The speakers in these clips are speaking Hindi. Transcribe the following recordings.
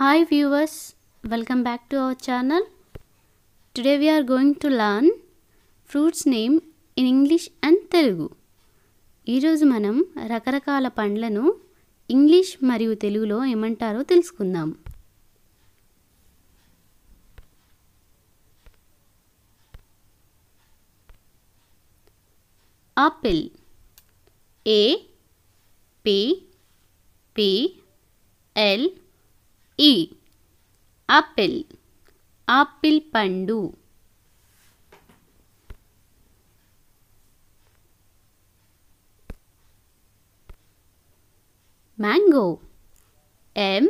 Hi viewers, welcome back to our channel. Today we are going to learn fruits name in English and Telugu. ఈరోజు మనం రకరకాల పండ్లను ఇంగ్లీష్ మరియు తెలుగులో ఏమంటారో తెలుసుకుందాం apple A P P L E apple apple పండు mango m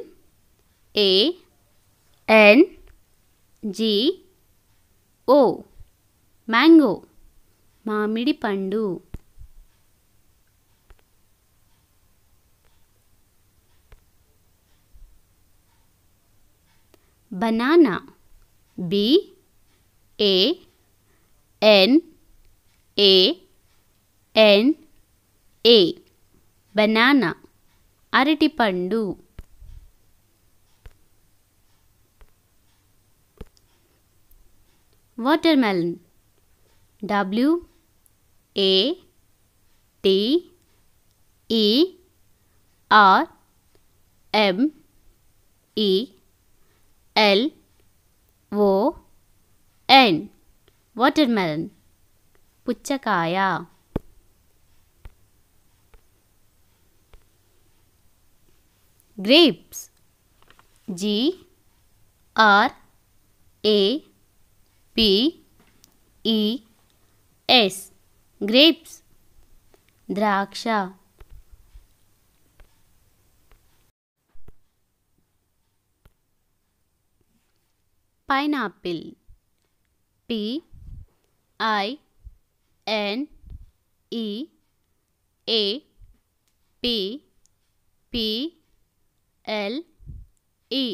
a n g o mango మామిడి పండు banana b a n a n a banana అరటిపండు watermelon W A T E R M E L O N watermelon पुच्चकाया grapes G R A P E S grapes द्राक्षा pineapple p i n e a p p l e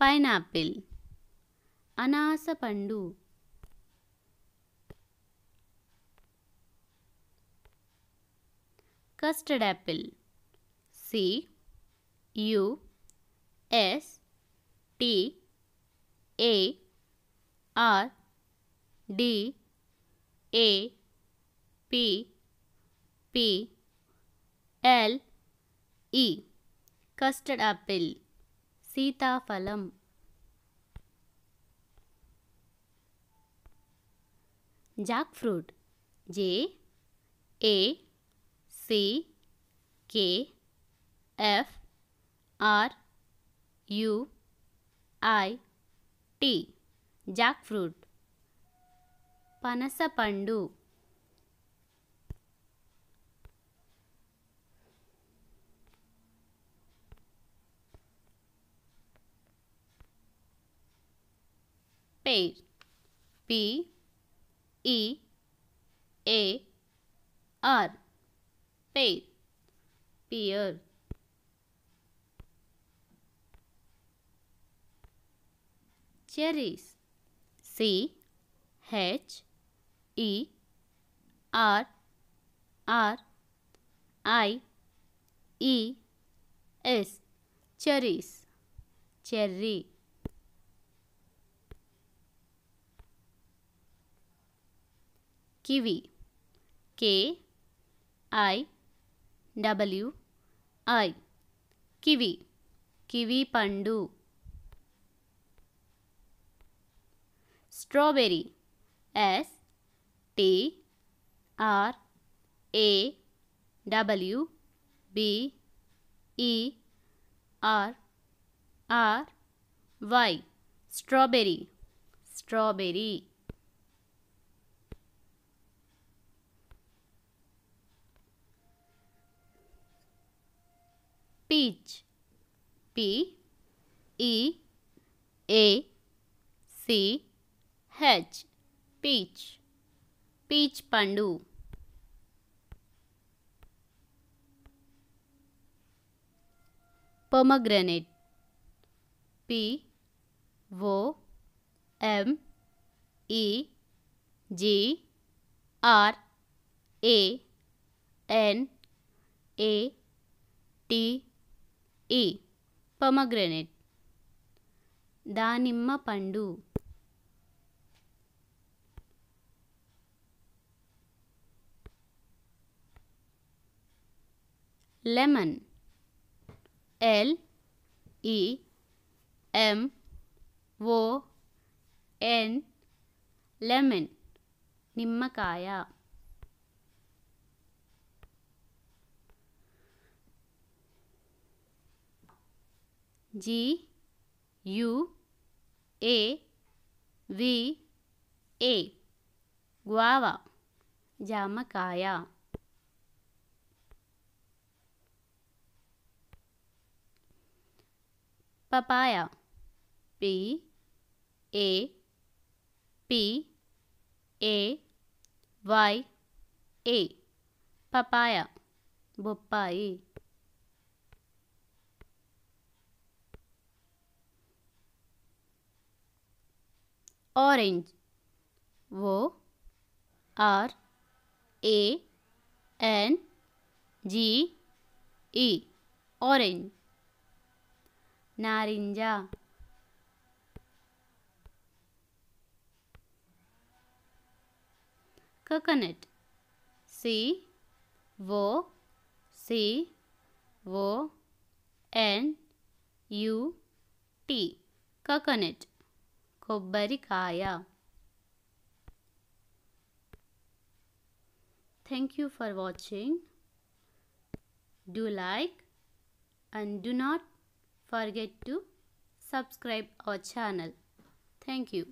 pineapple anasa pandu custard apple C U S T. A R D A P P L E custard apple सीताफलम jack fruit J A C K F R U I T jackfruit पनसपु pear P E A R pear pear cherries. C H E R R I E S cherries cherry kiwi K I W I kiwi kiwi pandu strawberry S T R A W B E R R Y strawberry strawberry peach P E A C H peach peach ಪಂಡು pomegranate P O M E G R A N A T E pomegranate దానిమ్మ పండు lemon L E M O N lemon నిమ్మకాయ G U A V A guava జామకాయ papaya p a p a y a papaya bopai orange Wo R A N G E orange नारिंजा coconut c o c o n u t coconut కొబ్బరికాయ thank you for watching do like and do not forget to subscribe our channel. Thank you.